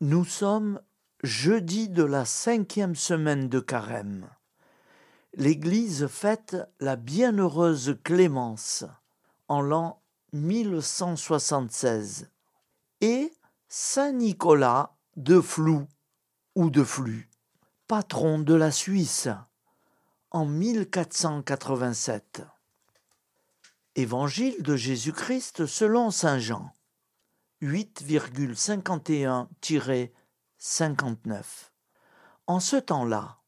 Nous sommes jeudi de la cinquième semaine de carême. L'Église fête la bienheureuse Clémence en l'an 1176 et Saint Nicolas de Flou ou de Flux, patron de la Suisse, en 1487. Évangile de Jésus-Christ selon Saint Jean. 8,51-59. En ce temps-là,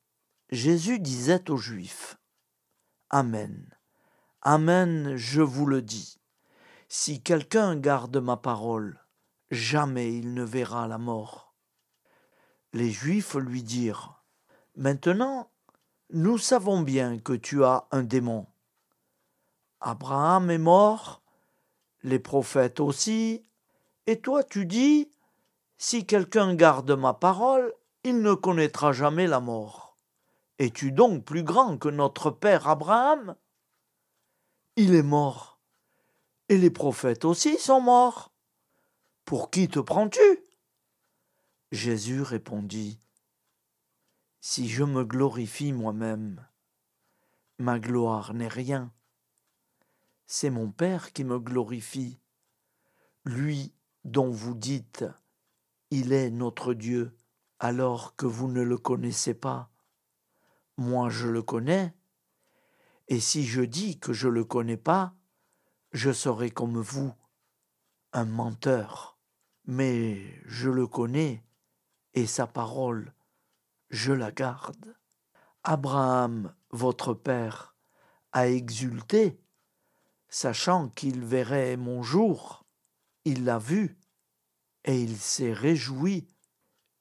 Jésus disait aux Juifs, Amen, Amen, je vous le dis, si quelqu'un garde ma parole, jamais il ne verra la mort. Les Juifs lui dirent, Maintenant, nous savons bien que tu as un démon. Abraham est mort, les prophètes aussi, et toi, tu dis, si quelqu'un garde ma parole, il ne connaîtra jamais la mort. Es-tu donc plus grand que notre père Abraham Il est mort. Et les prophètes aussi sont morts. Pour qui te prends-tu Jésus répondit, Si je me glorifie moi-même, ma gloire n'est rien. C'est mon Père qui me glorifie. Lui dont vous dites ⁇ Il est notre Dieu ⁇ alors que vous ne le connaissez pas Moi je le connais, et si je dis que je ne le connais pas, je serai comme vous, un menteur. Mais je le connais, et sa parole, je la garde. Abraham, votre père, a exulté, sachant qu'il verrait mon jour. Il l'a vu, et il s'est réjoui.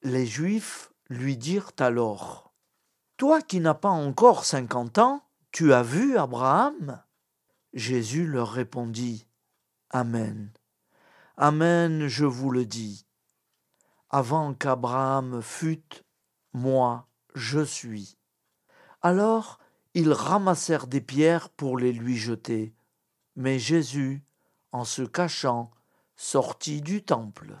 Les Juifs lui dirent alors, Toi qui n'as pas encore cinquante ans, tu as vu Abraham Jésus leur répondit, Amen. Amen, je vous le dis. Avant qu'Abraham fût, moi, je suis. Alors ils ramassèrent des pierres pour les lui jeter. Mais Jésus, en se cachant, sortit du temple